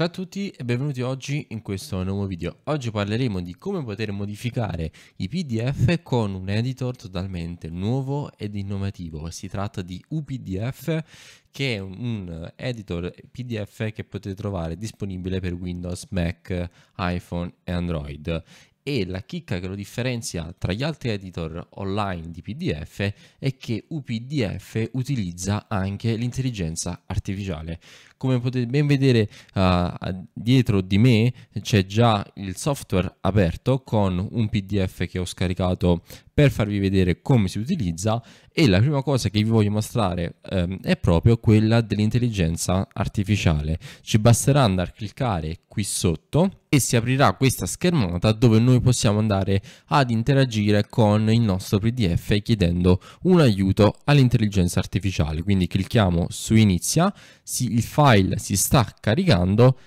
Ciao a tutti e benvenuti oggi in questo nuovo video. Oggi parleremo di come poter modificare i PDF con un editor totalmente nuovo ed innovativo. Si tratta di UPDF che è un editor PDF che potete trovare disponibile per Windows, Mac, iPhone e Android e la chicca che lo differenzia tra gli altri editor online di PDF è che UPDF utilizza anche l'intelligenza artificiale come potete ben vedere uh, dietro di me c'è già il software aperto con un pdf che ho scaricato per farvi vedere come si utilizza e la prima cosa che vi voglio mostrare ehm, è proprio quella dell'intelligenza artificiale. Ci basterà andare a cliccare qui sotto e si aprirà questa schermata dove noi possiamo andare ad interagire con il nostro PDF chiedendo un aiuto all'intelligenza artificiale. Quindi clicchiamo su inizia, si, il file file si sta caricando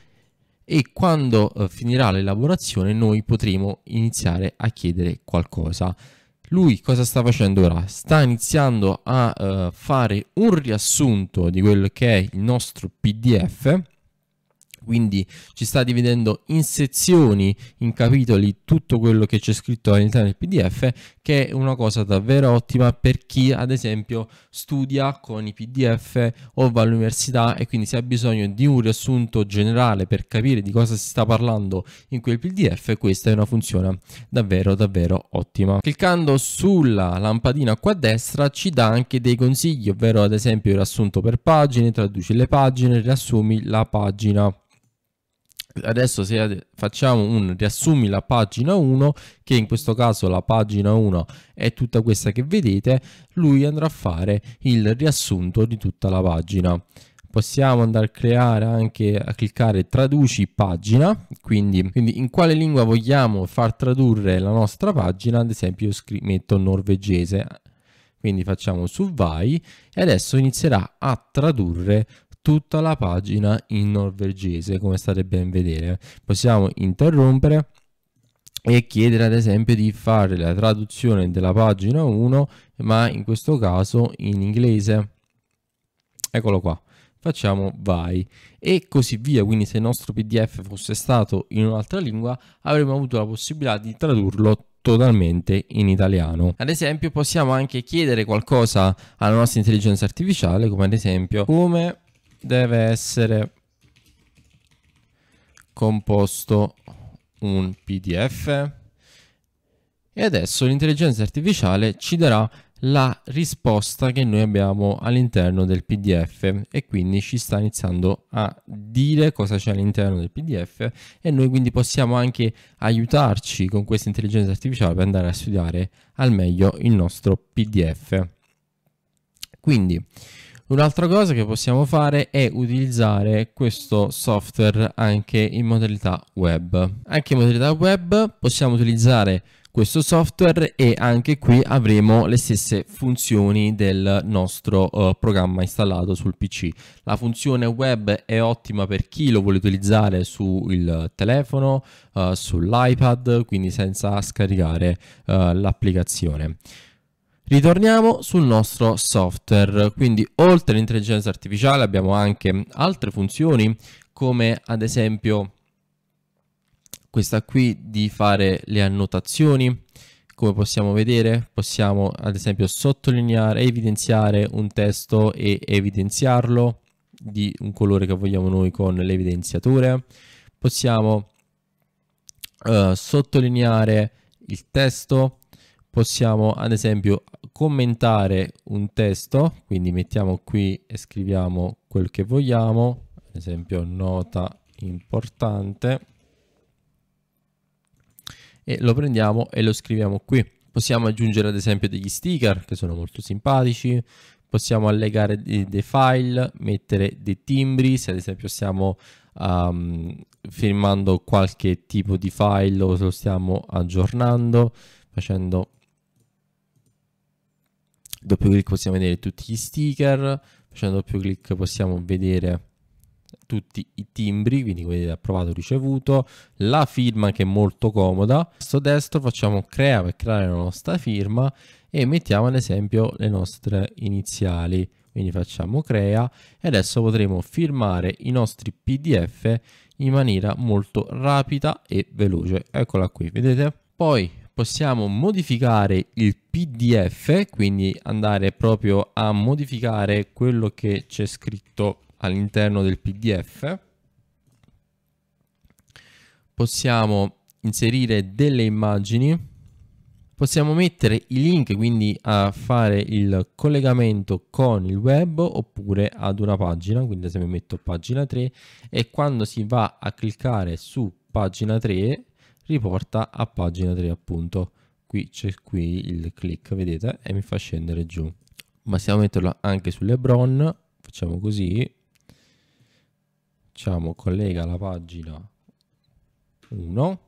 e quando eh, finirà l'elaborazione noi potremo iniziare a chiedere qualcosa. Lui cosa sta facendo ora? Sta iniziando a uh, fare un riassunto di quello che è il nostro PDF quindi ci sta dividendo in sezioni, in capitoli, tutto quello che c'è scritto all'interno del PDF, che è una cosa davvero ottima per chi ad esempio studia con i PDF o va all'università e quindi se ha bisogno di un riassunto generale per capire di cosa si sta parlando in quel PDF, questa è una funzione davvero davvero ottima. Cliccando sulla lampadina qua a destra ci dà anche dei consigli, ovvero ad esempio il riassunto per pagine, traduci le pagine, riassumi la pagina adesso se facciamo un riassumi la pagina 1 che in questo caso la pagina 1 è tutta questa che vedete lui andrà a fare il riassunto di tutta la pagina possiamo andare a creare anche a cliccare traduci pagina quindi, quindi in quale lingua vogliamo far tradurre la nostra pagina ad esempio io metto norvegese quindi facciamo su vai e adesso inizierà a tradurre tutta la pagina in norvegese, come state ben vedere. Possiamo interrompere e chiedere ad esempio di fare la traduzione della pagina 1, ma in questo caso in inglese. Eccolo qua facciamo vai e così via quindi se il nostro pdf fosse stato in un'altra lingua avremmo avuto la possibilità di tradurlo totalmente in italiano ad esempio possiamo anche chiedere qualcosa alla nostra intelligenza artificiale come ad esempio come deve essere composto un PDF e adesso l'intelligenza artificiale ci darà la risposta che noi abbiamo all'interno del PDF e quindi ci sta iniziando a dire cosa c'è all'interno del PDF e noi quindi possiamo anche aiutarci con questa intelligenza artificiale per andare a studiare al meglio il nostro PDF. Quindi Un'altra cosa che possiamo fare è utilizzare questo software anche in modalità web. Anche in modalità web possiamo utilizzare questo software e anche qui avremo le stesse funzioni del nostro uh, programma installato sul PC. La funzione web è ottima per chi lo vuole utilizzare sul telefono, uh, sull'iPad, quindi senza scaricare uh, l'applicazione. Ritorniamo sul nostro software, quindi oltre all'intelligenza artificiale abbiamo anche altre funzioni come ad esempio questa qui di fare le annotazioni, come possiamo vedere possiamo ad esempio sottolineare, evidenziare un testo e evidenziarlo di un colore che vogliamo noi con l'evidenziatore, possiamo eh, sottolineare il testo, possiamo ad esempio commentare un testo, quindi mettiamo qui e scriviamo quel che vogliamo, ad esempio nota importante, e lo prendiamo e lo scriviamo qui. Possiamo aggiungere ad esempio degli sticker che sono molto simpatici, possiamo allegare dei file, mettere dei timbri, se ad esempio stiamo um, firmando qualche tipo di file o lo stiamo aggiornando, facendo doppio clic possiamo vedere tutti gli sticker, facendo doppio clic possiamo vedere tutti i timbri, quindi come vedete approvato, ricevuto, la firma che è molto comoda. Sto destro facciamo crea per creare la nostra firma e mettiamo ad esempio le nostre iniziali. Quindi facciamo crea e adesso potremo firmare i nostri PDF in maniera molto rapida e veloce. Eccola qui, vedete? Poi possiamo modificare il PDF, quindi andare proprio a modificare quello che c'è scritto all'interno del PDF. Possiamo inserire delle immagini, possiamo mettere i link, quindi a fare il collegamento con il web oppure ad una pagina, quindi se mi metto pagina 3 e quando si va a cliccare su pagina 3 riporta a pagina 3 appunto. Qui c'è qui il click, vedete, e mi fa scendere giù. Possiamo metterlo anche sulle bron facciamo così, diciamo collega la pagina 1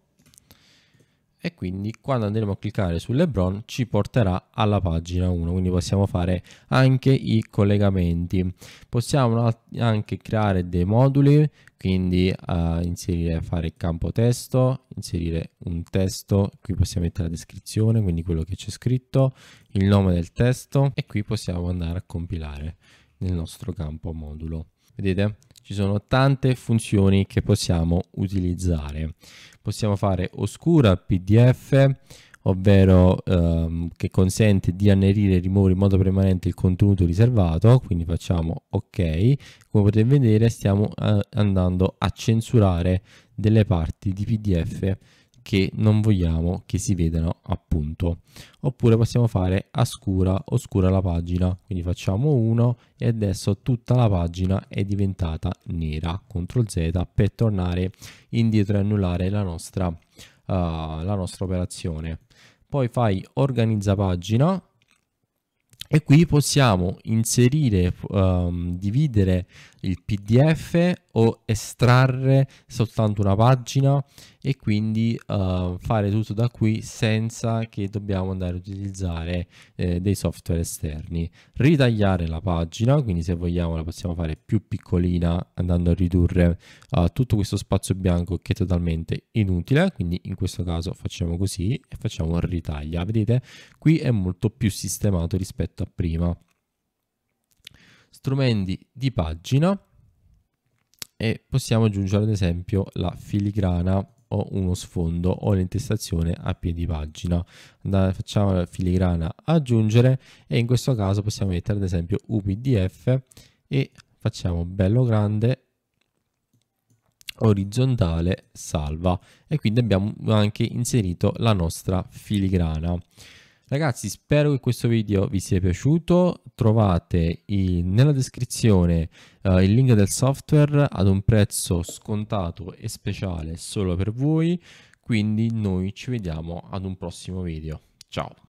e quindi quando andremo a cliccare su LeBron ci porterà alla pagina 1 quindi possiamo fare anche i collegamenti possiamo anche creare dei moduli quindi uh, inserire fare il campo testo inserire un testo qui possiamo mettere la descrizione quindi quello che c'è scritto il nome del testo e qui possiamo andare a compilare nel nostro campo modulo vedete ci sono tante funzioni che possiamo utilizzare. Possiamo fare oscura PDF, ovvero ehm, che consente di annerire e rimuovere in modo permanente il contenuto riservato, quindi facciamo ok, come potete vedere stiamo eh, andando a censurare delle parti di PDF che non vogliamo che si vedano appunto oppure possiamo fare a scura oscura la pagina quindi facciamo 1 e adesso tutta la pagina è diventata nera ctrl z per tornare indietro e annullare la nostra, uh, la nostra operazione poi fai organizza pagina e qui possiamo inserire, um, dividere il PDF o estrarre soltanto una pagina e quindi uh, fare tutto da qui senza che dobbiamo andare a utilizzare eh, dei software esterni. Ritagliare la pagina, quindi se vogliamo la possiamo fare più piccolina andando a ridurre uh, tutto questo spazio bianco che è totalmente inutile, quindi in questo caso facciamo così e facciamo ritaglia. Vedete? Qui è molto più sistemato rispetto a prima strumenti di pagina e possiamo aggiungere ad esempio la filigrana o uno sfondo o l'intestazione a piedi pagina. Andare, facciamo la filigrana aggiungere e in questo caso possiamo mettere ad esempio UPDF e facciamo bello grande orizzontale salva e quindi abbiamo anche inserito la nostra filigrana. Ragazzi, spero che questo video vi sia piaciuto. Trovate in, nella descrizione uh, il link del software ad un prezzo scontato e speciale solo per voi. Quindi noi ci vediamo ad un prossimo video. Ciao!